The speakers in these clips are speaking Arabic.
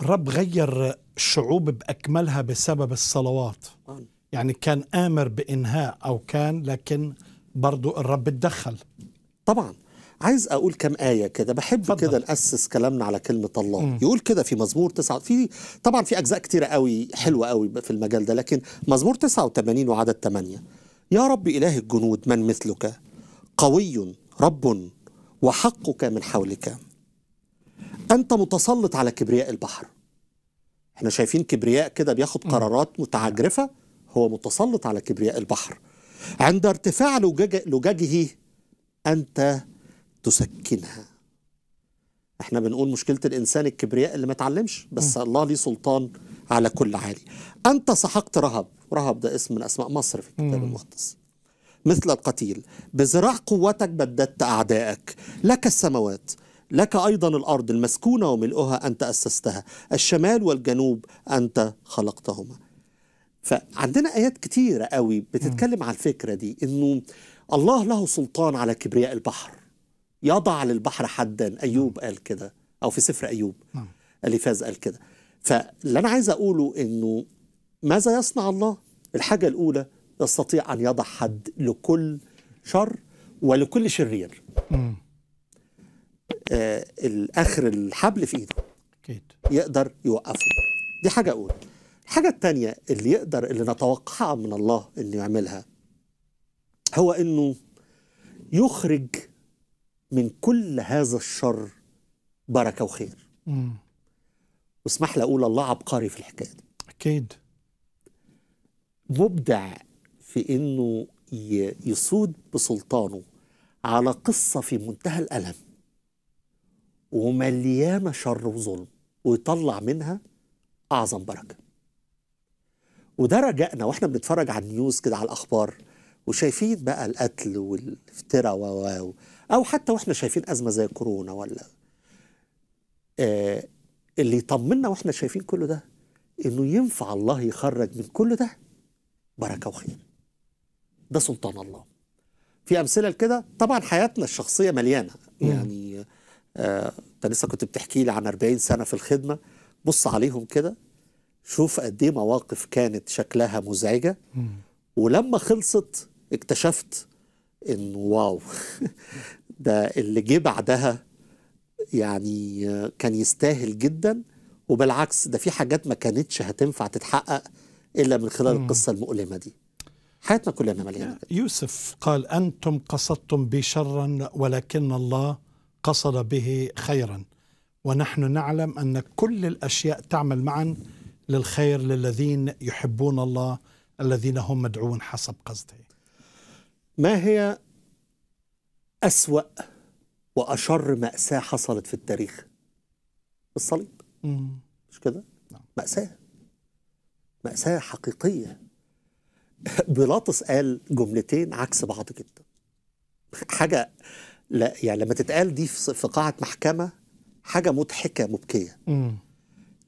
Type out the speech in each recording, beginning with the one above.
الرب غير الشعوب باكملها بسبب الصلوات يعني كان امر بانهاء او كان لكن برضو الرب اتدخل طبعا عايز اقول كم ايه كده بحب كده ناسس كلامنا على كلمه الله م. يقول كده في مزمور تسعة في طبعا في اجزاء كتيره قوي حلوه قوي في المجال ده لكن مزمور 89 وعدد 8 يا رب اله الجنود من مثلك قوي رب وحقك من حولك أنت متسلط على كبرياء البحر احنا شايفين كبرياء كده بياخد قرارات متعجرفة هو متسلط على كبرياء البحر عند ارتفاع لججه أنت تسكنها احنا بنقول مشكلة الإنسان الكبرياء اللي ما اتعلمش بس م. الله ليه سلطان على كل عالي أنت سحقت رهب رهب ده اسم من أسماء مصر في الكتاب المقدس مثل القتيل بذراع قوتك بددت أعدائك لك السماوات لك أيضا الأرض المسكونة وملؤها أنت أسستها الشمال والجنوب أنت خلقتهما فعندنا آيات كتيرة قوي بتتكلم عن الفكرة دي إنه الله له سلطان على كبرياء البحر يضع للبحر حدا أيوب نعم. قال كده أو في سفر أيوب نعم. اللي فاز قال كده فاللي أنا عايز أقوله إنه ماذا يصنع الله الحاجة الأولى يستطيع أن يضع حد لكل شر ولكل شرير آه، الاخر الحبل في ايده اكيد يقدر يوقفه دي حاجه اولى الحاجه الثانيه اللي يقدر اللي نتوقعها من الله انه يعملها هو انه يخرج من كل هذا الشر بركه وخير امم واسمح لي اقول الله عبقري في الحكايه دي اكيد مبدع في انه يصود بسلطانه على قصه في منتهى الالم ومليانه شر وظلم ويطلع منها اعظم بركه وده رجائنا واحنا بنتفرج على النيوز كده على الاخبار وشايفين بقى القتل والافتراء و او حتى واحنا شايفين ازمه زي كورونا ولا آه اللي يطمنا واحنا شايفين كل ده انه ينفع الله يخرج من كل ده بركه وخير ده سلطان الله في امثله لكده طبعا حياتنا الشخصيه مليانه يعني آه، انت لسه كنت بتحكي لي عن 40 سنه في الخدمه بص عليهم كده شوف قد ايه مواقف كانت شكلها مزعجه ولما خلصت اكتشفت ان واو ده اللي جه بعدها يعني كان يستاهل جدا وبالعكس ده في حاجات ما كانتش هتنفع تتحقق الا من خلال القصه المؤلمه دي حياتنا كلنا مليانه يوسف قال انتم قصدتم بي شرا ولكن الله قصد به خيرا ونحن نعلم ان كل الاشياء تعمل معا للخير للذين يحبون الله الذين هم مدعون حسب قصده. ما هي اسوا واشر ماساه حصلت في التاريخ؟ الصليب. مش كده؟ نعم. ماساه. ماساه حقيقيه. بيلاطس قال جملتين عكس بعض جدا. حاجه لا يعني لما تتقال دي في قاعة محكمة حاجة مضحكة مبكية مم.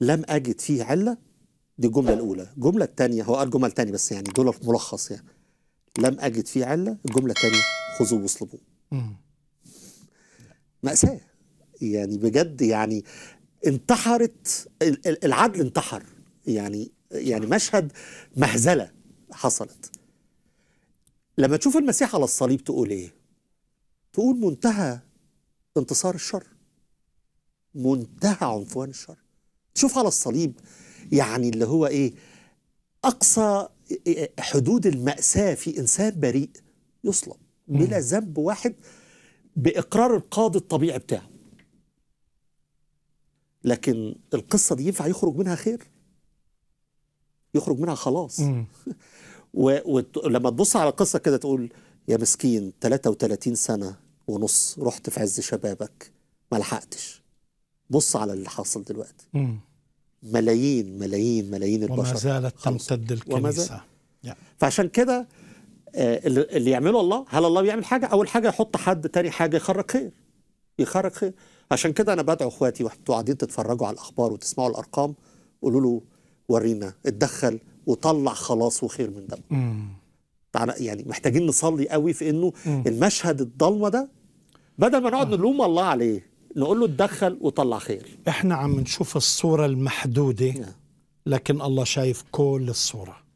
لم أجد فيه علة دي الجملة الأولى الجملة الثانية هو قال جمل تانية بس يعني دول ملخص يعني لم أجد فيه علة الجملة الثانية خذوه واصلبوه مأساة يعني بجد يعني انتحرت العدل انتحر يعني يعني مشهد مهزله حصلت لما تشوف المسيح على الصليب تقول ايه تقول منتهى انتصار الشر منتهى عنفوان الشر تشوف على الصليب يعني اللي هو ايه اقصى إيه، إيه، حدود المأساة في انسان بريء يصلب بلا ذنب واحد باقرار القاضي الطبيعي بتاعه لكن القصه دي ينفع يخرج منها خير يخرج منها خلاص ولما تبص على القصه كده تقول يا مسكين 33 سنه ونص رحت في عز شبابك ما لحقتش بص على اللي حاصل دلوقتي مم. ملايين ملايين ملايين البشر وما زالت تمتد الكنيسة فعشان كده آه، اللي يعمله الله هل الله بيعمل حاجة أول حاجة يحط حد تاني حاجة يخرج خير يخرج خير عشان كده أنا بدعو إخواتي وأنتوا قاعدين تتفرجوا على الأخبار وتسمعوا الأرقام قولوا له ورينا اتدخل وطلع خلاص وخير من ده يعني محتاجين نصلي قوي في انه مم. المشهد الضلمه ده بدل ما نقعد نلوم الله عليه نقول له اتدخل وطلع خير احنا عم نشوف الصوره المحدوده نعم. لكن الله شايف كل الصوره